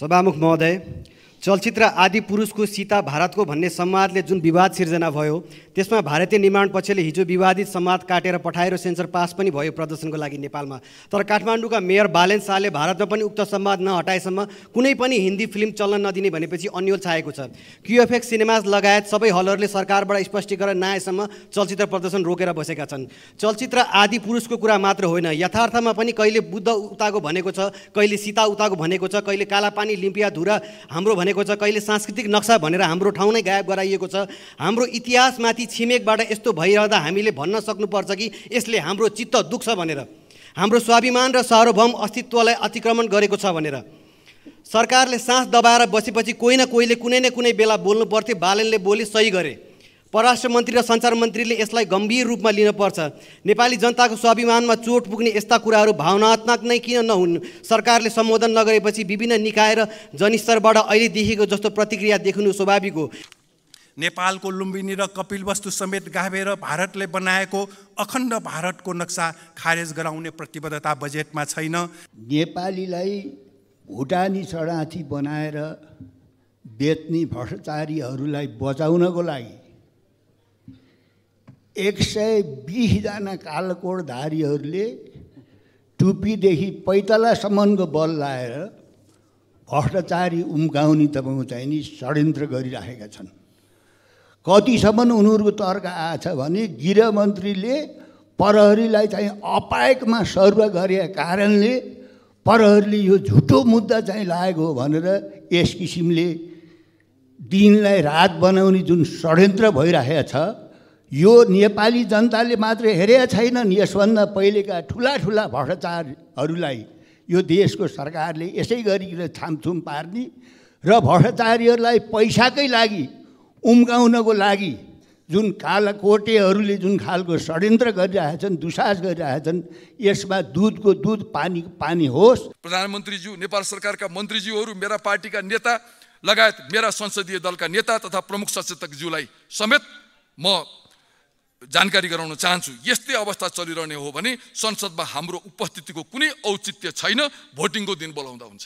सभामुख महोदय चलचित्र आदि पुरुषको सीता भारतको भन्ने संवादले जुन विवाद सिर्जना भयो त्यसमा भारतीय निर्माण पक्षले हिजो विवादित संवाद काटेर पठाएर सेन्सर पास पनि भयो प्रदर्शनको लागि नेपालमा तर काठमाडौँका मेयर बालेन शाहले भारतमा पनि उक्त संवाद नहटाएसम्म कुनै पनि हिन्दी फिल्म चल्न नदिने भनेपछि अन्यल छाएको छ क्युएफएक्स सिनेमाज लगायत सबै हलहरूले सरकारबाट स्पष्टीकरण नआएसम्म चलचित्र प्रदर्शन रोकेर बसेका छन् चलचित्र आदि पुरुषको कुरा मात्र होइन यथार्थमा पनि कहिले बुद्ध उताको भनेको छ कहिले सीता उताको भनेको छ कहिले कालापानी लिम्पिया धुरा हाम्रो भनेको गरेको छ कहिले सांस्कृतिक नक्सा भनेर हाम्रो ठाउँ नै गायब गराइएको छ हाम्रो इतिहासमाथि छिमेकबाट यस्तो भइरहँदा हामीले भन्न सक्नुपर्छ कि यसले हाम्रो चित्त दुख्छ भनेर हाम्रो स्वाभिमान र सार्वभौम अस्तित्वलाई अतिक्रमण गरेको छ भनेर सरकारले सास दबाएर बसेपछि कोही न कोहीले कुनै न कुनै बेला बोल्नु पर्थ्यो बालनले बोली सही गरे परराष्ट्र मन्त्री र सञ्चार मन्त्रीले यसलाई गम्भीर रूपमा लिनुपर्छ नेपाली जनताको स्वाभिमानमा चोट पुग्ने यस्ता कुराहरू भावनात्मक नै किन नहुन् सरकारले सम्बोधन नगरेपछि विभिन्न निकाय र जनस्तरबाट अहिले देखेको जस्तो प्रतिक्रिया देख्नु स्वाभाविक हो नेपालको लुम्बिनी र कपिलवस्तु समेत गाभेर भारतले बनाएको अखण्ड भारतको नक्सा खारेज गराउने प्रतिबद्धता बजेटमा छैन नेपालीलाई भुटानी चढाँथी बनाएर बेच्ने भ्रष्टाचारीहरूलाई बचाउनको लागि एक सय बिसजना कालकोटधारीहरूले टुपीदेखि पैतलासम्मको बल लाएर भ्रष्टाचारी उम्काउने तपाईँको चाहिँ नि षड्यन्त्र गरिराखेका छन् कतिसम्म उनीहरूको तर्क आएछ भने गृहमन्त्रीले प्रहरीलाई चाहिँ अपायकमा सर्व गरे कारणले प्रहरीले यो झुटो मुद्दा चाहिँ लागेको हो भनेर यस किसिमले दिनलाई रात बनाउने जुन षड्यन्त्र भइरहेको छ यो नेपाली जनताले मात्र हेरेका छैनन् यसभन्दा पहिलेका ठुला ठुला भ्रष्टाचारहरूलाई यो देशको सरकारले यसै गरिकन छामछुम पार्ने र भ्रष्टाचारीहरूलाई पैसाकै लागि उम्काउनको लागि जुन कालकोटेहरूले जुन खालको षड्यन्त्र गरिरहेछन् दुसास गरिरहेछन् यसमा दुधको दुध पानी पानी होस् प्रधानमन्त्रीज्यू नेपाल सरकारका मन्त्रीज्यूहरू मेरा पार्टीका नेता लगायत मेरा संसदीय दलका नेता तथा प्रमुख सचेतकज्यूलाई समेत म जानकारी गराउन चाहन्छु यस्तै अवस्था चलिरहने हो भने संसदमा हाम्रो उपस्थितिको कुनै औचित्य छैन भोटिङको दिन बोलाउँदा हुन्छ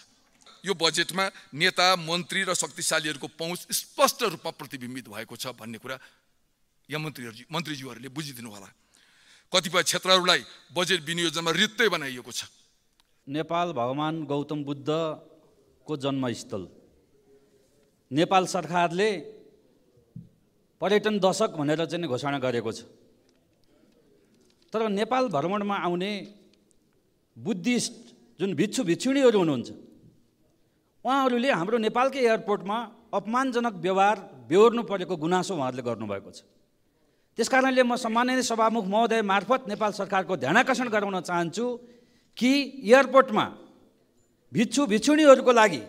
यो बजेटमा नेता मन्त्री र शक्तिशालीहरूको पहुँच स्पष्ट रूपमा प्रतिबिम्बित भएको छ भन्ने कुरा यहाँ मन्त्रीहरू मन्त्रीज्यूहरूले बुझिदिनु होला कतिपय क्षेत्रहरूलाई बजेट विनियोजनमा रित्तै बनाइएको छ नेपाल भगवान् गौतम बुद्धको जन्मस्थल नेपाल सरकारले पर्यटन दशक भनेर चाहिँ घोषणा गरेको छ तर नेपाल भ्रमणमा आउने बुद्धिस्ट जुन भिक्षु भिक्षुणीहरू हुनुहुन्छ उहाँहरूले हाम्रो नेपालकै एयरपोर्टमा अपमानजनक व्यवहार बेहोर्नु परेको गुनासो उहाँहरूले गर्नुभएको छ त्यस कारणले म सम्माननीय सभामुख महोदय मार्फत नेपाल सरकारको ध्यानाकर्षण गराउन चाहन्छु कि एयरपोर्टमा भिक्षु भिक्षुणीहरूको लागि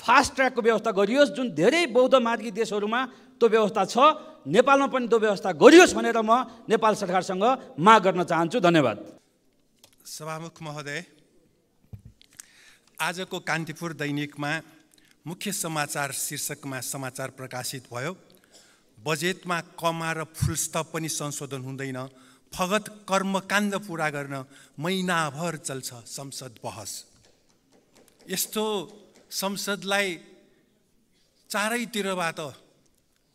फास्ट ट्र्याकको व्यवस्था गरियोस् जुन धेरै बौद्ध मार्गी देशहरूमा त्यो व्यवस्था छ नेपालमा पनि त्यो व्यवस्था गरियोस् भनेर म नेपाल सरकारसँग माग गर्न चाहन्छु धन्यवाद सभामुख महोदय आजको कान्तिपुर दैनिकमा मुख्य समाचार शीर्षकमा समाचार प्रकाशित भयो बजेटमा कमा र फुलस्तप पनि संशोधन हुँदैन फगत कर्मकाण्ड पुरा गर्न महिनाभर चल्छ संसद बहस यस्तो संसदलाई चारैतिरबाट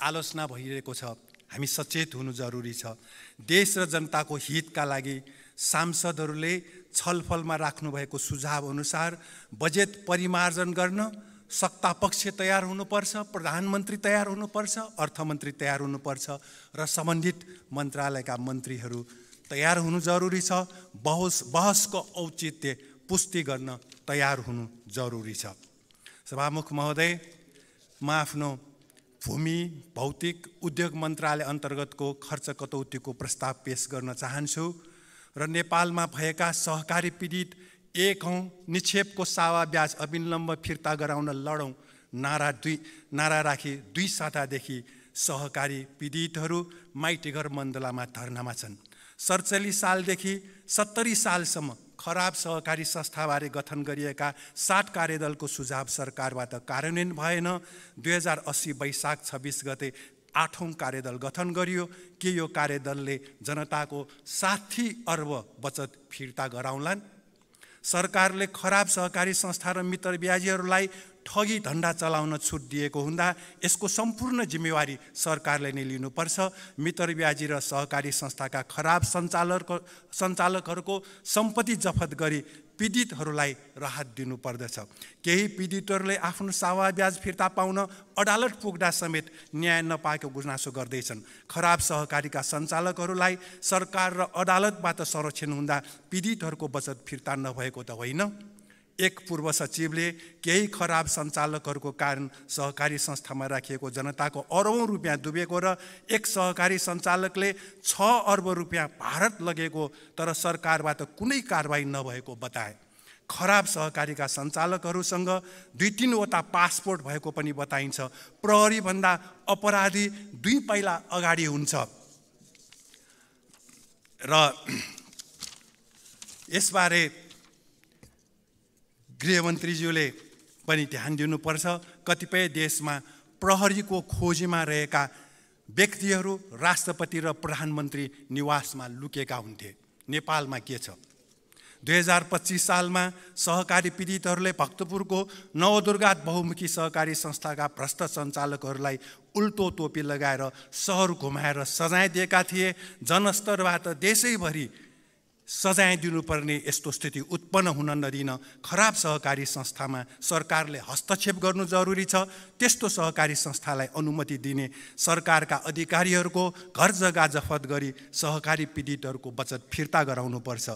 आलोचना भइरहेको छ हामी सचेत हुनु जरुरी छ देश र जनताको हितका लागि सांसदहरूले छलफलमा राख्नुभएको सुझाव अनुसार बजेट परिमार्जन गर्न सत्तापक्ष तयार हुनुपर्छ प्रधानमन्त्री तयार हुनुपर्छ अर्थमन्त्री तयार हुनुपर्छ र सम्बन्धित मन्त्रालयका मन्त्रीहरू तयार हुनु जरुरी छ बहस बहसको औचित्य पुष्टि गर्न तयार हुनु जरुरी छ सभामुख महोदय म आफ्नो भूमि भौतिक उद्योग मन्त्रालय अन्तर्गतको खर्च कटौतीको प्रस्ताव पेस गर्न चाहन्छु र नेपालमा भएका सहकारी पीडित एक हौँ निक्षेपको सावा ब्याज अविलम्ब फिर्ता गराउन लडौँ नारा दुई नारा राखी दुई सातादेखि सहकारी पीडितहरू माइटीघर मण्डलामा धर्नामा छन् सडचालिस सालदेखि सत्तरी सालसम्म खराब सहकारी संस्थाबारे गठन गरिएका सात कार्यदलको सुझाव सरकारबाट कार्यान्वयन भएन दुई हजार असी वैशाख छब्बिस गते आठौँ कार्यदल गठन गरियो के यो कार्यदलले जनताको साठी अर्ब बचत फिर्ता गराउँलान् सरकारले खराब सहकारी संस्था र मित्र ब्याजीहरूलाई ठगी धन्दा चलाउन छुट दिएको हुँदा यसको सम्पूर्ण जिम्मेवारी सरकारले नै लिनुपर्छ मित्र ब्याजी र सहकारी संस्थाका खराब सञ्चालक सञ्चालकहरूको सम्पत्ति जफत गरी पीडितहरूलाई राहत दिनुपर्दछ केही पीडितहरूले आफ्नो सावा ब्याज फिर्ता पाउन अदालत पुग्दा समेत न्याय नपाएको गुनासो गर्दैछन् खराब सहकारीका सञ्चालकहरूलाई सरकार र अदालतबाट संरक्षण हुँदा पीडितहरूको बचत फिर्ता नभएको त होइन एक पूर्व सचिवले केही खराब सञ्चालकहरूको कारण सहकारी संस्थामा राखिएको जनताको अरौँ रुपियाँ डुबेको र एक सहकारी सञ्चालकले छ अर्ब रुपियाँ भारत लगेको तर सरकारबाट कुनै कारवाही नभएको बताए खराब सहकारीका सञ्चालकहरूसँग दुई तिनवटा पासपोर्ट भएको पनि बताइन्छ प्रहरीभन्दा अपराधी दुई पाइला अगाडि हुन्छ र यसबारे गृहमन्त्रीज्यूले पनि ध्यान दिनुपर्छ कतिपय देशमा प्रहरीको खोजीमा रहेका व्यक्तिहरू राष्ट्रपति र प्रधानमन्त्री निवासमा लुकेका हुन्थे नेपालमा के छ दुई हजार पच्चिस सालमा सहकारी पीडितहरूले भक्तपुरको नवदुर्गा बहुमुखी सहकारी संस्थाका भ्रष्ट सञ्चालकहरूलाई उल्टो टोपी लगाएर सहर घुमाएर सजाय दिएका थिए जनस्तरबाट देशैभरि सजाय दिनुपर्ने यस्तो स्थिति उत्पन्न हुन नदिन खराब सहकारी संस्थामा सरकारले हस्तक्षेप गर्नु जरुरी छ त्यस्तो सहकारी संस्थालाई अनुमति दिने सरकारका अधिकारीहरूको घर जग्गा जफत गरी सहकारी पीडितहरूको बचत फिर्ता गराउनुपर्छ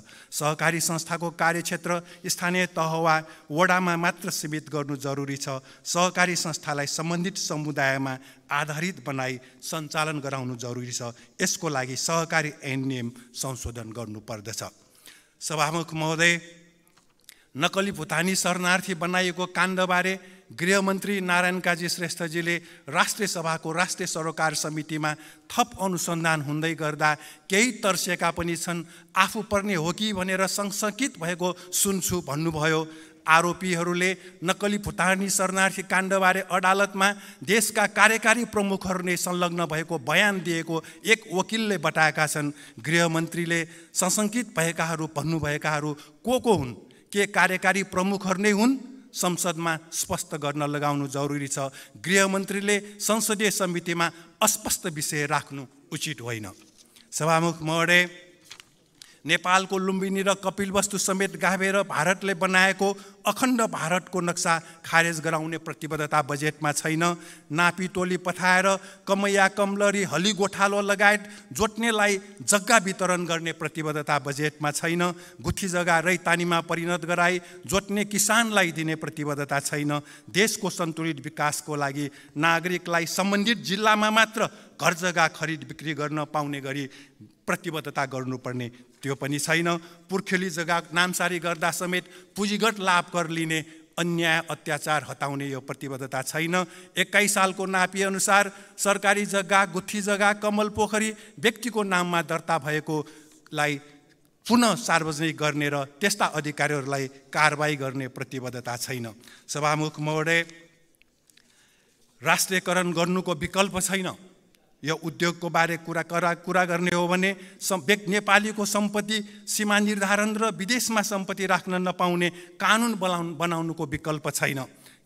सहकारी संस्थाको कार्यक्षेत्र स्थानीय तह वा वडामा मात्र सीमित गर्नु जरुरी छ सहकारी संस्थालाई सम्बन्धित समुदायमा आधारित बनाई सञ्चालन गराउनु जरुरी छ यसको लागि सहकारी एनएम संशोधन गर्नुपर्दछ सभामुख महोदय नकली भुतानी शरणार्थी बनाइएको काण्डबारे गृहमन्त्री नारायण काजी श्रेष्ठजीले राष्ट्रिय सभाको राष्ट्रिय सरोकार समितिमा थप अनुसन्धान हुँदै गर्दा केही तर्सिएका पनि छन् आफू पर्ने हो कि भनेर सङ्सङ्कित भएको सुन्छु भन्नुभयो आरोपीहरूले नक्कली भुटानी शरणार्थी काण्डबारे अदालतमा देशका कार्यकारी प्रमुखहरूले संलग्न भएको बयान दिएको एक वकिलले बताएका छन् गृहमन्त्रीले सशङ्कित भएकाहरू भन्नुभएकाहरू को को हुन् के कार्यकारी प्रमुखहरू नै हुन् संसदमा स्पष्ट गर्न लगाउनु जरुरी छ गृहमन्त्रीले संसदीय समितिमा अस्पष्ट विषय राख्नु उचित होइन सभामुख महोदय नेपालको लुम्बिनी र कपिलवस्तु समेत गाभेर भारतले बनाएको अखण्ड भारतको नक्सा खारेज गराउने प्रतिबद्धता बजेटमा छैन नापी टोली पठाएर कमैया कमलरी हली गोठालो लगायत जोत्नेलाई जग्गा वितरण गर्ने प्रतिबद्धता बजेटमा छैन गुठी जग्गा रैतानीमा परिणत गराई जोत्ने किसानलाई दिने प्रतिबद्धता छैन देशको सन्तुलित विकासको लागि नागरिकलाई सम्बन्धित जिल्लामा मात्र घर जग्गा खरिद बिक्री गर्न पाउने गरी प्रतिबद्धता गर्नुपर्ने त्यो पनि छैन पुर्खेली जग्गा नामसारी गर्दा समेत पुँजीगत लाभ कर लिने अन्याय अत्याचार हटाउने यो प्रतिबद्धता छैन एक्काइस सालको नापिएअनुसार सरकारी जग्गा गुत्थी जग्गा कमल पोखरी व्यक्तिको नाममा दर्ता भएकोलाई पुनः सार्वजनिक गर्ने र त्यस्ता अधिकारीहरूलाई कारवाही गर्ने प्रतिबद्धता छैन सभामुख महोदय राष्ट्रियकरण गर्नुको विकल्प छैन यो उद्योगको बारे कुरा करा कुरा गर्ने हो भने नेपालीको सम्पत्ति सीमा निर्धारण र विदेशमा सम्पत्ति राख्न नपाउने कानुन बनाउनु बनाउनुको विकल्प छैन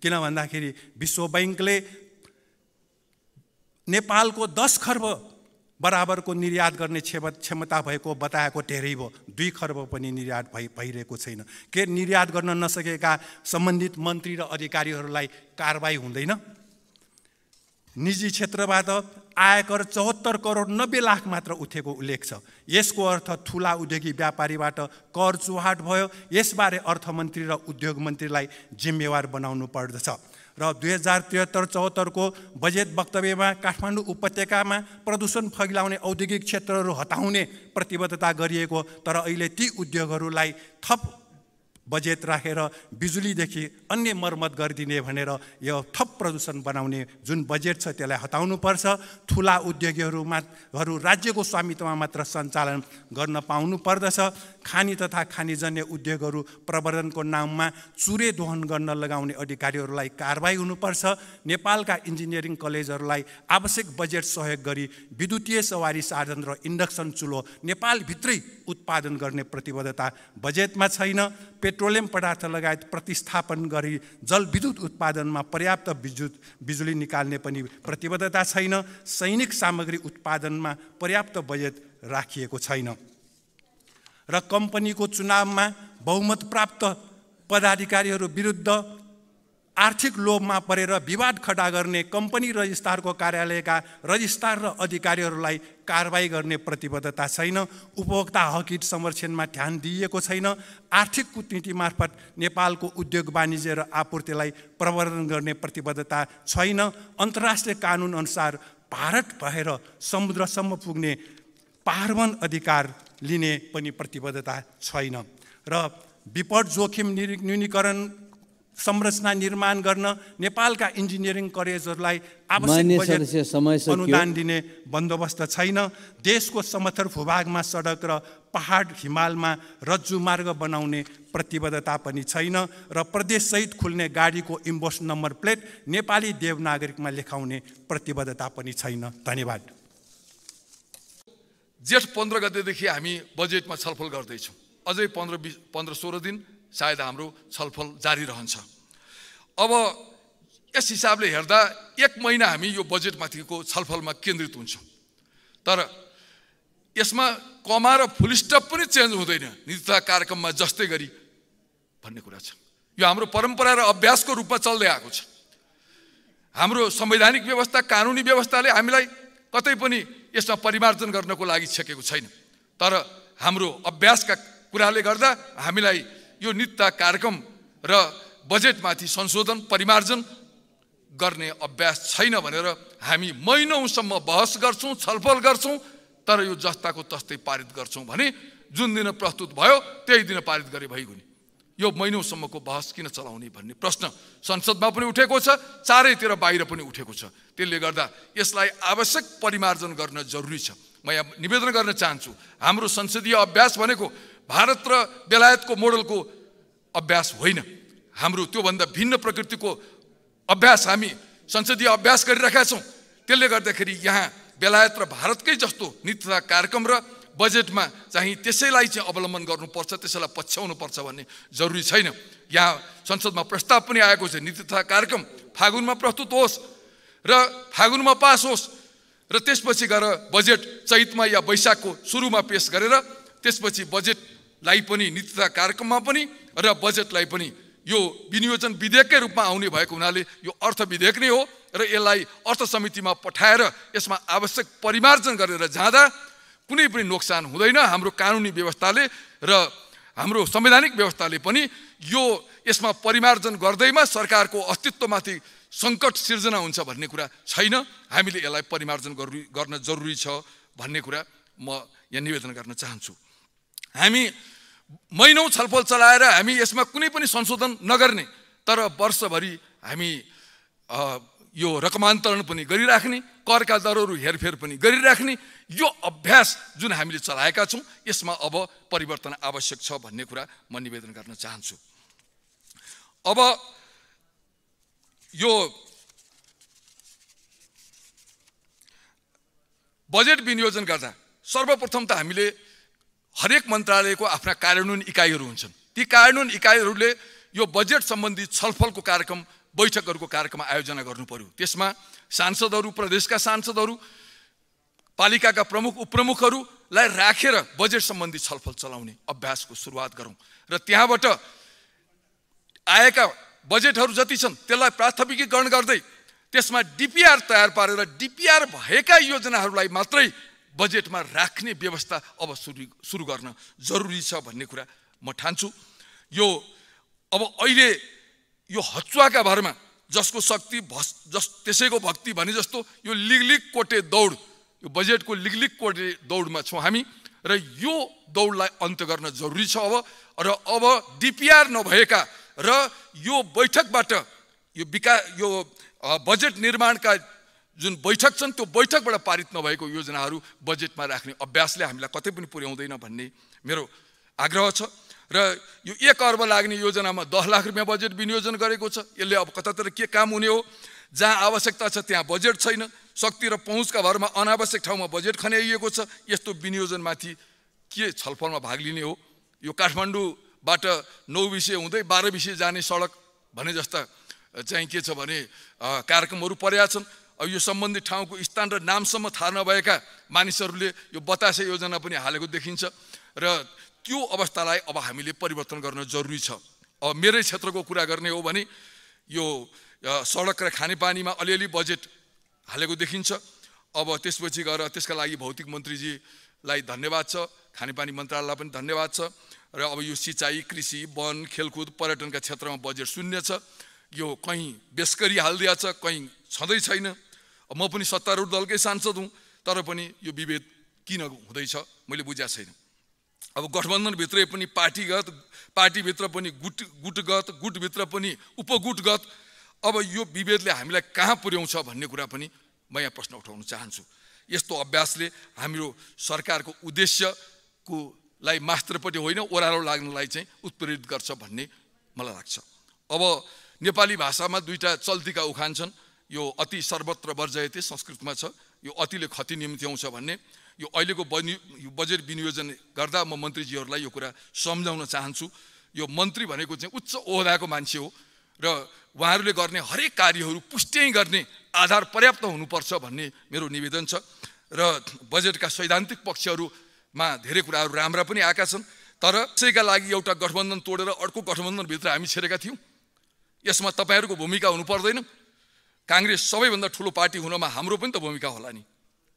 किन भन्दाखेरि विश्व ब्याङ्कले नेपालको दस खर्ब बराबरको निर्यात गर्ने क्षम क्षमता भएको बताएको धेरै भयो दुई खर्ब पनि निर्यात भइ भइरहेको छैन के निर्यात गर्न नसकेका सम्बन्धित मन्त्री र अधिकारीहरूलाई कारवाही हुँदैन निजी क्षेत्रबाट आयकर चौहत्तर करोड नब्बे लाख मात्र उठेको उल्लेख छ यसको अर्थ ठुला उद्योगी व्यापारीबाट कर चुहाट भयो यसबारे अर्थमन्त्री र उद्योग मन्त्रीलाई जिम्मेवार बनाउनु पर्दछ र दुई हजार त्रिहत्तर चौहत्तरको बजेट वक्तव्यमा काठमाडौँ उपत्यकामा प्रदूषण फैलाउने औद्योगिक क्षेत्रहरू हटाउने प्रतिबद्धता गरिएको तर अहिले ती उद्योगहरूलाई थप बजेट राखेर बिजुलीदेखि अन्य मर्मत गरिदिने भनेर यो थप प्रदूषण बनाउने जुन बजेट छ त्यसलाई हटाउनुपर्छ ठुला उद्योगीहरूमाहरू राज्यको स्वामित्वमा मात्र सञ्चालन गर्न पाउनु पर्दछ खानी तथा खानीजन्य उद्योगहरू प्रवर्धनको नाममा चुरे दोहन गर्न लगाउने अधिकारीहरूलाई कारवाही हुनुपर्छ नेपालका इन्जिनियरिङ कलेजहरूलाई आवश्यक बजेट सहयोग गरी विद्युतीय सवारी साधन र इन्डक्सन चुलो नेपालभित्रै उत्पादन गर्ने प्रतिबद्धता बजेटमा छैन पेट पेट्रोलियम पदार्थ लगायत प्रतिस्थापन गरी जलविद्युत उत्पादनमा पर्याप्त विद्युत बिजुली निकाल्ने पनि प्रतिबद्धता छैन सैनिक सामग्री उत्पादनमा पर्याप्त बजेट राखिएको छैन र कम्पनीको चुनावमा बहुमत प्राप्त पदाधिकारीहरू विरुद्ध आर्थिक लोभमा परेर विवाद खडा गर्ने कम्पनी रजिस्ट्रारको कार्यालयका रजिस्ट्रार र अधिकारीहरूलाई कारवाही गर्ने प्रतिबद्धता छैन उपभोक्ता हक हित संरक्षणमा ध्यान दिइएको छैन आर्थिक कुटनीति मार्फत नेपालको उद्योग वाणिज्य र आपूर्तिलाई प्रवर्धन गर्ने प्रतिबद्धता छैन अन्तर्राष्ट्रिय कानुन अनुसार भारत भएर समुद्रसम्म पुग्ने पार्वन अधिकार लिने पनि प्रतिबद्धता छैन र विपद जोखिम न्यूनीकरण संरचना निर्माण गर्न नेपालका इन्जिनियरिङ कलेजहरूलाई आवश्यक अनुदान दिने बन्दोबस्त छैन देशको समथर भूभागमा सडक र पहाड हिमालमा रज्जु मार्ग बनाउने प्रतिबद्धता पनि छैन र प्रदेशसहित खुल्ने गाडीको इम्बोस नम्बर प्लेट नेपाली देवनागरिकमा लेखाउने प्रतिबद्धता पनि छैन धन्यवाद जेठ पन्ध्र गतेदेखि हामी बजेटमा छलफल गर्दैछौँ अझै पन्ध्र बिस पन्ध्र सोह्र दिन सायद हाम्रो छलफल जारी रहन्छ अब यस हिसाबले हेर्दा एक महिना हामी यो बजेटमाथिको छलफलमा केन्द्रित हुन्छौँ तर यसमा कमा र फुलस्टप पनि चेन्ज हुँदैन नीतिता कार्यक्रममा जस्तै गरी भन्ने कुरा छ यो हाम्रो परम्परा र अभ्यासको रूपमा चल्दै आएको छ हाम्रो संवैधानिक व्यवस्था कानुनी व्यवस्थाले हामीलाई कतै पनि यसमा परिमार्जन गर्नको लागि छेकेको छैन तर हाम्रो अभ्यासका कुराले गर्दा हामीलाई यो नित्य कार्यक्रम र बजेटमाथि संशोधन परिमार्जन गर्ने अभ्यास छैन भनेर हामी महिनौसम्म बहस गर्छौँ छलफल गर्छौँ तर यो जस्ताको तस्तै पारित गर्छौँ भने जुन दिन प्रस्तुत भयो त्यही दिन पारित गरे भइगयो नि यो महिनौसम्मको बहस किन चलाउने भन्ने प्रश्न संसदमा पनि उठेको छ चारैतिर बाहिर पनि उठेको छ त्यसले गर्दा यसलाई आवश्यक परिमार्जन गर्न जरुरी छ म यहाँ निवेदन गर्न चाहन्छु हाम्रो संसदीय अभ्यास भनेको भारत र बेलायतको मोडलको अभ्यास होइन हाम्रो त्योभन्दा भिन्न प्रकृतिको अभ्यास हामी संसदीय अभ्यास गरिरहेका छौँ त्यसले गर्दाखेरि यहाँ बेलायत र भारतकै जस्तो नीति तथा कार्यक्रम र बजेटमा चाहिँ त्यसैलाई चाहिँ अवलम्बन गर्नुपर्छ त्यसैलाई पछ्याउनुपर्छ भन्ने जरुरी छैन यहाँ संसदमा प्रस्ताव पनि आएको छ नीति तथा कार्यक्रम फागुनमा प्रस्तुत होस् र फागुनमा पास होस् र त्यसपछि गएर बजेट चैतमा या वैशाखको सुरुमा पेस गरेर त्यसपछि बजेट लाई पनि नीतिता कार्यक्रममा पनि र बजेटलाई पनि यो विनियोजन विधेयककै रूपमा आउने भएको हुनाले यो अर्थ विधेयक नै हो र यसलाई अर्थ समितिमा पठाएर यसमा आवश्यक परिमार्जन गरेर जाँदा कुनै पनि नोक्सान हुँदैन हाम्रो कानुनी व्यवस्थाले र हाम्रो संवैधानिक व्यवस्थाले पनि यो यसमा परिमार्जन गर्दैमा सरकारको अस्तित्वमाथि सङ्कट सिर्जना हुन्छ भन्ने कुरा छैन हामीले यसलाई परिमार्जन गर्न जरुरी छ भन्ने कुरा म यहाँ निवेदन गर्न चाहन्छु हामी महिनौ छलफल चलाएर हामी यसमा कुनै पनि संशोधन नगर्ने तर वर्षभरि हामी यो रकमान्तरण पनि गरिराख्ने करका दरहरू हेरफेर पनि गरिराख्ने यो अभ्यास जुन हामीले चलाएका छौँ यसमा अब परिवर्तन आवश्यक छ भन्ने कुरा म निवेदन गर्न चाहन्छु अब यो बजेट विनियोजन गर्दा सर्वप्रथम त हामीले हरेक मन्त्रालयको आफ्ना कार्यान्वयन इकाइहरू हुन्छन् ती कार्यान्वयन इकाइहरूले यो बजेट सम्बन्धी छलफलको कार्यक्रम बैठकहरूको कार्यक्रम आयोजना गर्नु पर्यो त्यसमा सांसदहरू प्रदेशका सांसदहरू पालिकाका प्रमुख उपप्रमुखहरूलाई राखेर रा बजेट सम्बन्धी छलफल चलाउने अभ्यासको सुरुवात गरौँ र त्यहाँबाट आएका बजेटहरू जति छन् त्यसलाई प्राथमिकीकरण गर्दै त्यसमा डिपिआर तयार पारेर डिपिआर भएका योजनाहरूलाई मात्रै बजेटमा राख्ने व्यवस्था अब सुरु सुरु गर्न जरुरी छ भन्ने कुरा म ठान्छु यो अब अहिले यो हचुवाका भरमा जसको शक्ति भस् जस त्यसैको भक्ति भने जस्तो यो लिगलिग कोटे दौड यो बजेटको लिगलिग कोटे दौडमा छौँ हामी र यो दौडलाई अन्त्य गर्न जरुरी छ अब र अब डिपिआर नभएका र यो बैठकबाट यो विका यो बजेट निर्माणका जुन बैठक छन् त्यो बैठकबाट पारित नभएको योजनाहरू बजेटमा राख्ने अभ्यासले हामीलाई कतै पनि पुर्याउँदैन भन्ने मेरो आग्रह छ र यो एक अर्ब लाग्ने योजनामा दस लाख रुपियाँ बजेट विनियोजन गरेको छ यसले अब कतातिर के काम हुने हो जहाँ आवश्यकता छ त्यहाँ बजेट छैन शक्ति र पहुँचका भरमा अनावश्यक ठाउँमा बजेट खन्याइएको छ यस्तो विनियोजनमाथि के छलफलमा भाग लिने हो यो काठमाडौँबाट नौ विषय हुँदै बाह्र विषय जाने सडक भने जस्ता चाहिँ के छ भने कार्यक्रमहरू परेका छन् यो सम्बन्धित ठाउँको स्थान र नामसम्म थाहा नभएका मानिसहरूले यो बतासे योजना पनि हालेको देखिन्छ र त्यो अवस्थालाई अब हामीले परिवर्तन गर्न जरुरी छ अब मेरै क्षेत्रको कुरा गर्ने हो भने यो सडक र खानेपानीमा अलिअलि बजेट हालेको देखिन्छ अब त्यसपछि गएर त्यसका लागि भौतिक मन्त्रीजीलाई धन्यवाद छ खानेपानी मन्त्रालयलाई पनि धन्यवाद छ र अब यो सिँचाइ कृषि वन खेलकुद पर्यटनका क्षेत्रमा बजेट शून्य छ यो कहीँ बेसकरी छ कहीँ छँदै छैन म पनि सत्तारूढ दलकै सांसद हुँ तर पनि यो विभेद किन हुँदैछ मैले बुझाएको छैन अब गठबन्धनभित्रै पनि पार्टीगत पार्टीभित्र पनि गुट गुटगत गुटभित्र पनि उपगुटगत अब यो विभेदले हामीलाई कहाँ पुर्याउँछ भन्ने कुरा पनि म यहाँ प्रश्न उठाउन चाहन्छु यस्तो अभ्यासले हाम्रो सरकारको उद्देश्यको लाई मास्त्रपट्टि होइन ओह्रालो लाग्नलाई चाहिँ उत्प्रेरित गर्छ भन्ने मलाई लाग्छ अब नेपाली भाषामा दुईवटा चल्तीका उखान छन् यो अति सर्वत्र वर्जयते संस्कृतमा छ यो अतिले खति निम्ति आउँछ भन्ने यो अहिलेको बनि बजेट विनियोजन गर्दा म मन्त्रीजीहरूलाई यो कुरा सम्झाउन चाहन्छु यो मन्त्री भनेको चाहिँ उच्च ओहदाको मान्छे हो र उहाँहरूले गर्ने हरेक कार्यहरू पुष्टि गर्ने आधार पर्याप्त हुनुपर्छ भन्ने मेरो निवेदन छ र बजेटका सैद्धान्तिक पक्षहरूमा धेरै कुराहरू राम्रा पनि आएका छन् तर त्यसैका लागि एउटा गठबन्धन तोडेर अर्को गठबन्धनभित्र हामी छिरेका थियौँ यसमा तपाईँहरूको भूमिका हुनु पर्दैन काङ्ग्रेस सबैभन्दा ठुलो पार्टी हुनमा हाम्रो पनि त भूमिका होला नि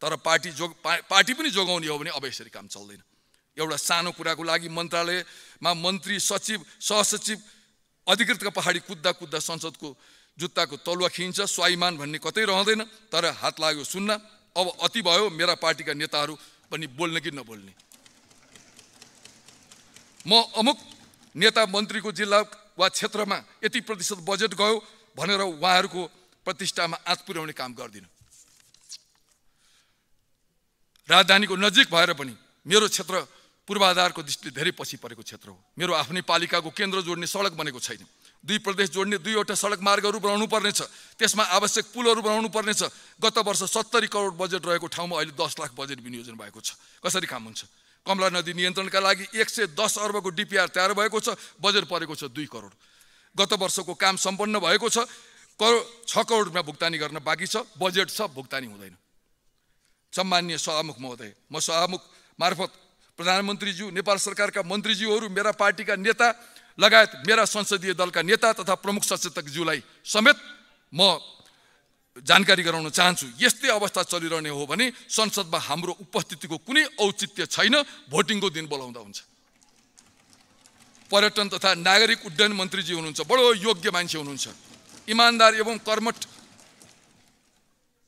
तर पार्टी जो पा, पार्टी पनि जोगाउने हो भने अब यसरी काम चल्दैन एउटा सानो कुराको लागि मन्त्रालयमा मन्त्री सचिव सहसचिव अधिकृतका पहाडी कुद्दा कुद्दा संसदको जुत्ताको तलुवा खिन्छ स्वाभिमान भन्ने कतै रहँदैन तर हात लाग्यो सुन्न अब अति भयो मेरा पार्टीका नेताहरू पनि बोल्ने कि नबोल्ने म अमुक नेता मन्त्रीको जिल्ला वा क्षेत्रमा यति प्रतिशत बजेट गयो भनेर उहाँहरूको प्रतिष्ठामा आँच पुर्याउने काम गर्दिनँ राजधानीको नजिक भएर पनि मेरो क्षेत्र पूर्वाधारको दृष्टिले धेरै पछि परेको क्षेत्र हो मेरो आफ्नै पालिकाको केन्द्र जोड्ने सडक बनेको छैन दुई प्रदेश जोड्ने दुईवटा सडक मार्गहरू बनाउनु पर्नेछ त्यसमा आवश्यक पुलहरू बनाउनु पर्नेछ गत वर्ष सत्तरी करोड बजेट रहेको ठाउँमा अहिले दस लाख बजेट विनियोजन भएको छ कसरी काम हुन्छ कमला नदी नियन्त्रणका लागि एक सय दस अर्बको डिपिआर तयार भएको छ बजेट परेको छ दुई करोड गत वर्षको काम सम्पन्न भएको छ करो छ करोड रुपियाँ भुक्तानी गर्न बाँकी छ बजेट छ भुक्तानी हुँदैन सम्मान्य सभामुख महोदय म सभामुख मार्फत प्रधानमन्त्रीज्यू नेपाल सरकारका मन्त्रीज्यूहरू मेरा पार्टीका नेता लगायत मेरा संसदीय दलका नेता तथा प्रमुख सचेतकज्यूलाई समेत म जानकारी गराउन चाहन्छु यस्तै अवस्था चलिरहने हो भने संसदमा हाम्रो उपस्थितिको कुनै औचित्य छैन भोटिङको दिन बोलाउँदा हुन्छ पर्यटन तथा नागरिक उड्डयन मन्त्रीजी हुनुहुन्छ बडो योग्य मान्छे हुनुहुन्छ इमान्दार एवं कर्मठ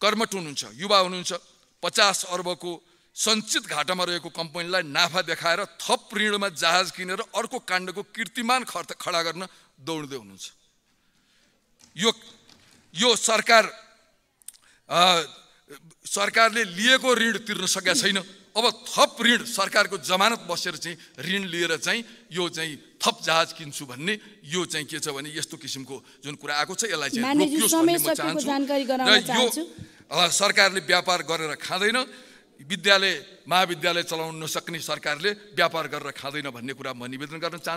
कर्मठ हुनुहुन्छ युवा हुनुहुन्छ पचास अर्बको सञ्चित घाटामा रहेको कम्पनीलाई नाफा देखाएर थप ऋणमा जहाज किनेर अर्को काण्डको कीर्तिमान खर्च खडा गर्न दौड्दै हुनुहुन्छ यो यो सरकार आ, सरकारले लिएको ऋण तिर्न सकेका छैन अब थप ऋण सरकारको जमानत बसेर चाहिँ ऋण लिएर चाहिँ यो चाहिँ थप जहाज किन्छु भन्ने यो चाहिँ के छ भने यस्तो किसिमको जुन कुरा आएको छ यसलाई चाहिँ यो सरकारले व्यापार गरेर खाँदैन विद्यालय महाविद्यालय चलाउन नसक्ने सरकारले व्यापार गरेर खाँदैन भन्ने कुरा म निवेदन गर्न चाहन्छु